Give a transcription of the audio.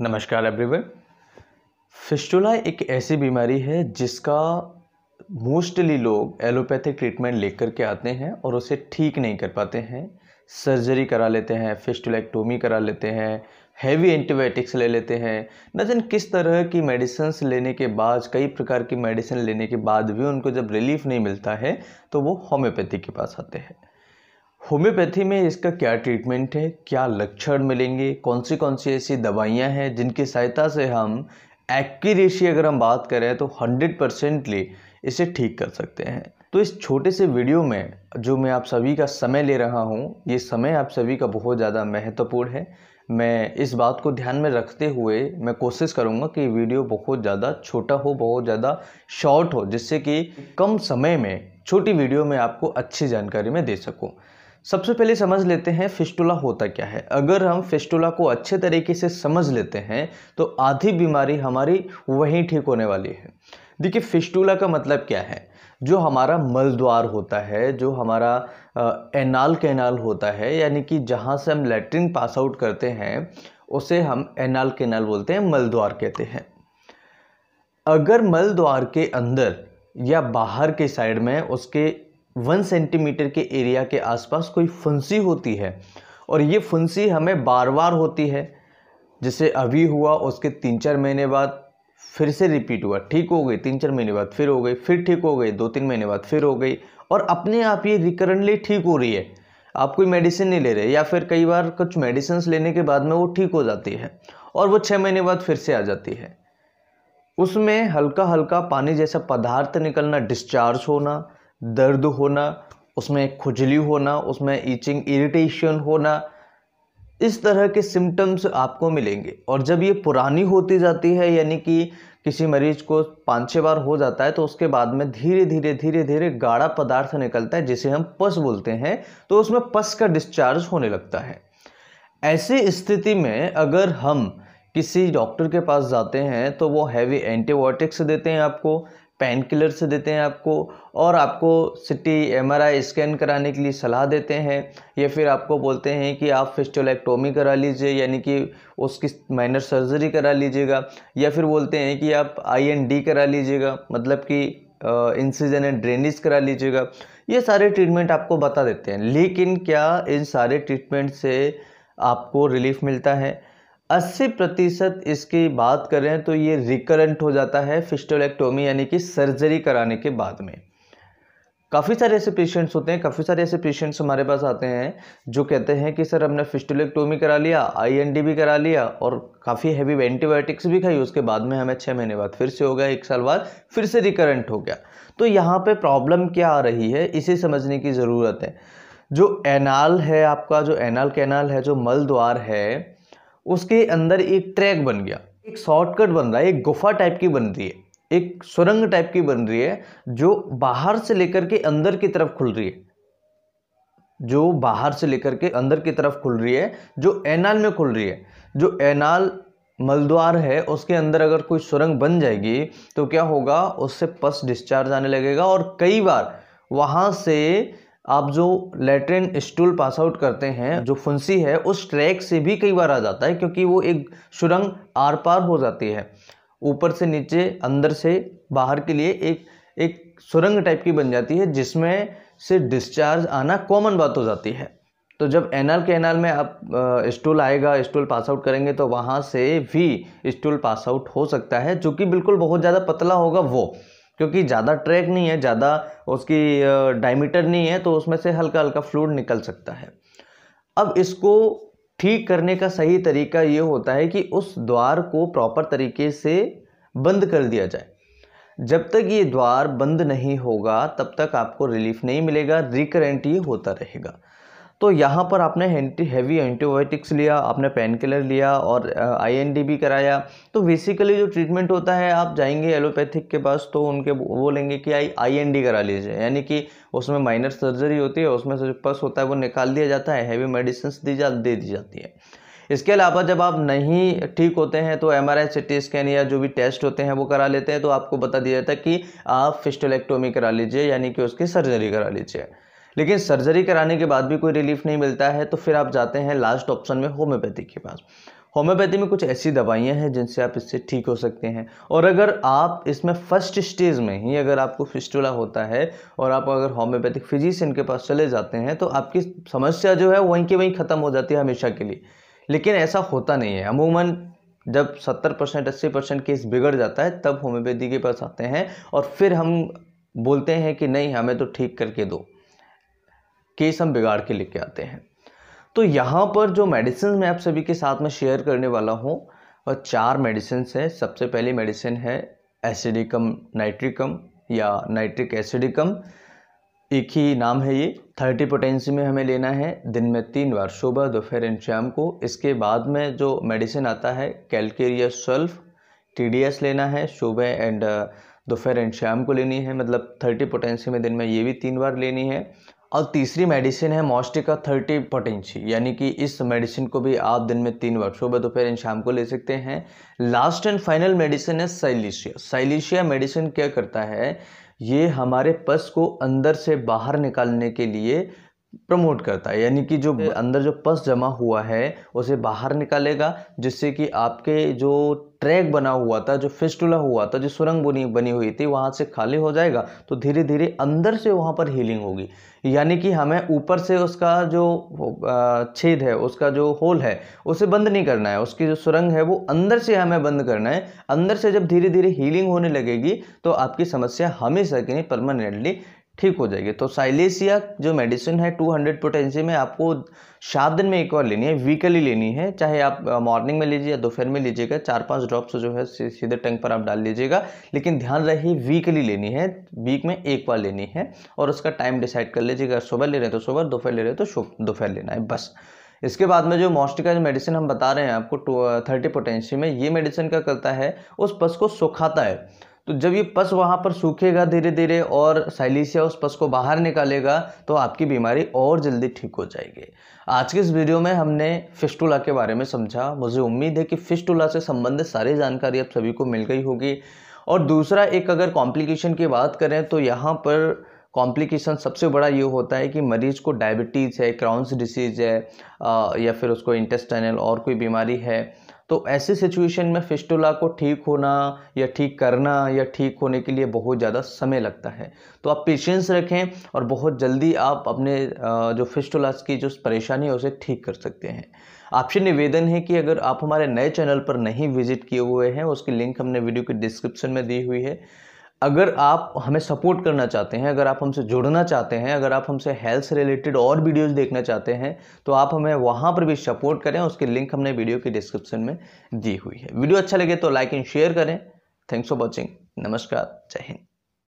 नमस्कार everyone fistula एक ऐसी बीमारी है जिसका मोस्टली लोग एलोपैथिक ट्रीटमेंट लेकर के आते हैं और उसे ठीक नहीं कर पाते हैं सर्जरी करा लेते हैं फिस्टुलेक्टोमी करा लेते हैं हैवी एंटीबायोटिक्स ले लेते हैं न जान किस तरह की मेडिसिन लेने के बाद कई प्रकार की मेडिसिन लेने के बाद भी उनको जब रिलीफ नहीं मिलता है तो वो होम्योपैथी के पास आते हैं होम्योपैथी में इसका क्या ट्रीटमेंट है क्या लक्षण मिलेंगे कौन सी कौन सी ऐसी दवाइयाँ हैं जिनकी सहायता से हम एक्यूरेसी अगर हम बात करें तो हंड्रेड परसेंटली इसे ठीक कर सकते हैं तो इस छोटे से वीडियो में जो मैं आप सभी का समय ले रहा हूँ ये समय आप सभी का बहुत ज़्यादा महत्वपूर्ण है मैं इस बात को ध्यान में रखते हुए मैं कोशिश करूँगा कि वीडियो बहुत ज़्यादा छोटा हो बहुत ज़्यादा शॉर्ट हो जिससे कि कम समय में छोटी वीडियो में आपको अच्छी जानकारी मैं दे सकूँ सबसे पहले समझ लेते हैं फिस्टुला होता क्या है अगर हम फिस्टुला को अच्छे तरीके से समझ लेते हैं तो आधी बीमारी हमारी वहीं ठीक होने वाली है देखिए फिस्टुला का मतलब क्या है जो हमारा मलद्वार होता है जो हमारा एनाल कैनाल होता है यानी कि जहाँ से हम लेटरिन पास आउट करते हैं उसे हम एनाल कैनाल बोलते हैं मलद्वार कहते हैं अगर मलद्वार के अंदर या बाहर के साइड में उसके वन सेंटीमीटर के एरिया के आसपास कोई फुंसी होती है और ये फुंसी हमें बार बार होती है जैसे अभी हुआ उसके तीन चार महीने बाद फिर से रिपीट हुआ ठीक हो गई तीन चार महीने बाद फिर हो गई फिर ठीक हो गई दो तीन महीने बाद फिर हो गई और अपने आप ये रिकरेंटली ठीक हो रही है आप कोई मेडिसिन नहीं ले रहे या फिर कई बार कुछ मेडिसिन लेने के बाद में वो ठीक हो जाती है और वो छः महीने बाद फिर से आ जाती है उसमें हल्का हल्का पानी जैसा पदार्थ निकलना डिस्चार्ज होना दर्द होना उसमें खुजली होना उसमें ईचिंग इरिटेशन होना इस तरह के सिम्टम्स आपको मिलेंगे और जब ये पुरानी होती जाती है यानी कि किसी मरीज को पाँच छः बार हो जाता है तो उसके बाद में धीरे धीरे धीरे धीरे गाढ़ा पदार्थ निकलता है जिसे हम पस बोलते हैं तो उसमें पस का डिस्चार्ज होने लगता है ऐसी स्थिति में अगर हम किसी डॉक्टर के पास जाते हैं तो वो हैवी एंटीबायोटिक्स देते हैं आपको पेन किलर से देते हैं आपको और आपको सिटी एमआरआई स्कैन कराने के लिए सलाह देते हैं या फिर आपको बोलते हैं कि आप फिस्टोलैक्टोमी करा लीजिए यानी कि उसकी माइनर सर्जरी करा लीजिएगा या फिर बोलते हैं कि आप आईएनडी करा लीजिएगा मतलब कि इंसीजन एंड ड्रेनेज करा लीजिएगा ये सारे ट्रीटमेंट आपको बता देते हैं लेकिन क्या इन सारे ट्रीटमेंट से आपको रिलीफ मिलता है अस्सी प्रतिशत इसकी बात करें तो ये रिकरेंट हो जाता है फिस्टोलेक्टोमी यानी कि सर्जरी कराने के बाद में काफ़ी सारे ऐसे पेशेंट्स होते हैं काफ़ी सारे ऐसे पेशेंट्स हमारे पास आते हैं जो कहते हैं कि सर हमने फिस्टोलेक्टोमी करा लिया आईएनडी भी करा लिया और काफ़ी हैवी एंटीबायोटिक्स भी खाई उसके बाद में हमें छः महीने बाद फिर से हो गया एक साल बाद फिर से रिकरेंट हो गया तो यहाँ पर प्रॉब्लम क्या आ रही है इसे समझने की ज़रूरत है जो एनाल है आपका जो एनाल कैनाल है जो मल द्वार है उसके अंदर एक ट्रैक बन गया एक शॉर्टकट बन रहा है एक गुफा टाइप की बन रही है एक सुरंग टाइप की बन रही है जो बाहर से लेकर के अंदर की तरफ खुल रही है जो बाहर से लेकर के अंदर की तरफ खुल रही है जो एनाल में खुल रही है जो एनाल मलद्वार है उसके अंदर अगर कोई सुरंग बन जाएगी तो क्या होगा उससे पस डिस्चार्ज आने लगेगा और कई बार वहाँ से आप जो लेटरिन स्टूल पास आउट करते हैं जो फुंसी है उस ट्रैक से भी कई बार आ जाता है क्योंकि वो एक सुरंग आर पार हो जाती है ऊपर से नीचे अंदर से बाहर के लिए एक एक सुरंग टाइप की बन जाती है जिसमें से डिस्चार्ज आना कॉमन बात हो जाती है तो जब एनल के एनाल में आप स्टूल आएगा स्टूल पास आउट करेंगे तो वहाँ से भी स्टूल पास आउट हो सकता है जो कि बिल्कुल बहुत ज़्यादा पतला होगा वो क्योंकि ज़्यादा ट्रैक नहीं है ज़्यादा उसकी डायमीटर नहीं है तो उसमें से हल्का हल्का फ्लूड निकल सकता है अब इसको ठीक करने का सही तरीका ये होता है कि उस द्वार को प्रॉपर तरीके से बंद कर दिया जाए जब तक ये द्वार बंद नहीं होगा तब तक आपको रिलीफ नहीं मिलेगा रिकरेंट ये होता रहेगा तो यहाँ पर आपने हैवी एंटीबायोटिक्स लिया आपने पेन किलर लिया और आई भी कराया तो बेसिकली जो ट्रीटमेंट होता है आप जाएंगे एलोपैथिक के पास तो उनके बोलेंगे कि आई आई करा लीजिए यानी कि उसमें माइनर सर्जरी होती है उसमें जो पस होता है वो निकाल दिया जाता है हैवी मेडिसिन दी जा दे दी जाती है इसके अलावा जब आप नहीं ठीक होते हैं तो M R I T scan या जो भी टेस्ट होते हैं वो करा लेते हैं तो आपको बता दिया जाता है कि आप फिस्टोलेक्टोमी करा लीजिए यानी कि उसकी सर्जरी करा लीजिए लेकिन सर्जरी कराने के बाद भी कोई रिलीफ नहीं मिलता है तो फिर आप जाते हैं लास्ट ऑप्शन में होम्योपैथी के पास होम्योपैथी में कुछ ऐसी दवाइयाँ हैं जिनसे आप इससे ठीक हो सकते हैं और अगर आप इसमें फर्स्ट स्टेज में ही अगर आपको फिस्टुला होता है और आप अगर होम्योपैथिक फिजिशियन के पास चले जाते हैं तो आपकी समस्या जो है वहीं के वहीं ख़त्म हो जाती है हमेशा के लिए लेकिन ऐसा होता नहीं है अमूमन जब सत्तर परसेंट अस्सी परसेंट केस बिगड़ जाता है तब होम्योपैथी के पास आते हैं और फिर हम बोलते हैं कि नहीं हमें तो ठीक करके दो केस हम बिगाड़ के लेके आते हैं तो यहाँ पर जो मेडिसिन मैं आप सभी के साथ में शेयर करने वाला हूँ वह चार मेडिसिन है सबसे पहली मेडिसिन है एसिडिकम नाइट्रिकम या नाइट्रिक एसिडिकम एक ही नाम है ये थर्टी पोटेंसी में हमें लेना है दिन में तीन बार सुबह दोपहर एंड शाम को इसके बाद में जो मेडिसिन आता है कैलकेरिया सल्फ टी लेना है सुबह एंड दोपहर एंड शाम को लेनी है मतलब थर्टी पोटेंसी में दिन में ये भी तीन बार लेनी है और तीसरी मेडिसिन है मॉस्टिका थर्टी पोटेंशी यानी कि इस मेडिसिन को भी आप दिन में तीन बार सुबह दोपहर एंड शाम को ले सकते हैं लास्ट एंड फाइनल मेडिसिन है साइलिशिया साइलिशिया मेडिसिन क्या करता है ये हमारे पस को अंदर से बाहर निकालने के लिए प्रमोट करता है यानी कि जो अंदर जो पस जमा हुआ है उसे बाहर निकालेगा जिससे कि आपके जो ट्रैक बना हुआ था जो फिस्टुला हुआ था जो सुरंग बुनी बनी हुई थी वहाँ से खाली हो जाएगा तो धीरे धीरे अंदर से वहाँ पर हीलिंग होगी यानी कि हमें ऊपर से उसका जो छेद है उसका जो होल है उसे बंद नहीं करना है उसकी जो सुरंग है वो अंदर से हमें बंद करना है अंदर से जब धीरे धीरे हीलिंग होने लगेगी तो आपकी समस्या हमेशा के लिए परमानेंटली ठीक हो जाएगी तो साइलेसिया जो मेडिसिन है 200 पोटेंशियम में आपको सात दिन में एक बार लेनी है वीकली लेनी है चाहे आप मॉर्निंग में लीजिए या दोपहर में लीजिएगा चार पांच ड्रॉप्स जो है सीधे टैंक पर आप डाल लीजिएगा लेकिन ध्यान रहे वीकली लेनी है वीक में एक बार लेनी है और उसका टाइम डिसाइड कर लीजिएगा सुबह ले रहे हैं तो सुबह दोपहर ले रहे हैं तो दोपहर लेना है बस इसके बाद में जो मॉस्टिका जो मेडिसिन हम बता रहे हैं आपको थर्टी पोटेंशियम में ये मेडिसिन क्या करता है उस पस को सुखाता है तो जब ये पस वहाँ पर सूखेगा धीरे धीरे और साइलिसिया उस पस को बाहर निकालेगा तो आपकी बीमारी और जल्दी ठीक हो जाएगी आज के इस वीडियो में हमने फिस्टूला के बारे में समझा मुझे उम्मीद है कि फिस्टूला से संबंधित सारी जानकारी आप सभी को मिल गई होगी और दूसरा एक अगर कॉम्प्लिकेशन की बात करें तो यहाँ पर कॉम्प्लिकेशन सबसे बड़ा ये होता है कि मरीज को डायबिटीज़ है क्राउंस डिसीज़ है या फिर उसको इंटेस्टाइनल और कोई बीमारी है तो ऐसे सिचुएशन में फिस्टुला को ठीक होना या ठीक करना या ठीक होने के लिए बहुत ज़्यादा समय लगता है तो आप पेशेंस रखें और बहुत जल्दी आप अपने जो फिस्टुलास की जो परेशानी है उसे ठीक कर सकते हैं आपसे निवेदन है कि अगर आप हमारे नए चैनल पर नहीं विजिट किए हुए हैं उसकी लिंक हमने वीडियो की डिस्क्रिप्शन में दी हुई है अगर आप हमें सपोर्ट करना चाहते हैं अगर आप हमसे जुड़ना चाहते हैं अगर आप हमसे हेल्थ से रिलेटेड और वीडियोस देखना चाहते हैं तो आप हमें वहाँ पर भी सपोर्ट करें उसके लिंक हमने वीडियो की डिस्क्रिप्शन में दी हुई है वीडियो अच्छा लगे तो लाइक एंड शेयर करें थैंक्स फॉर वॉचिंग नमस्कार जय हिंद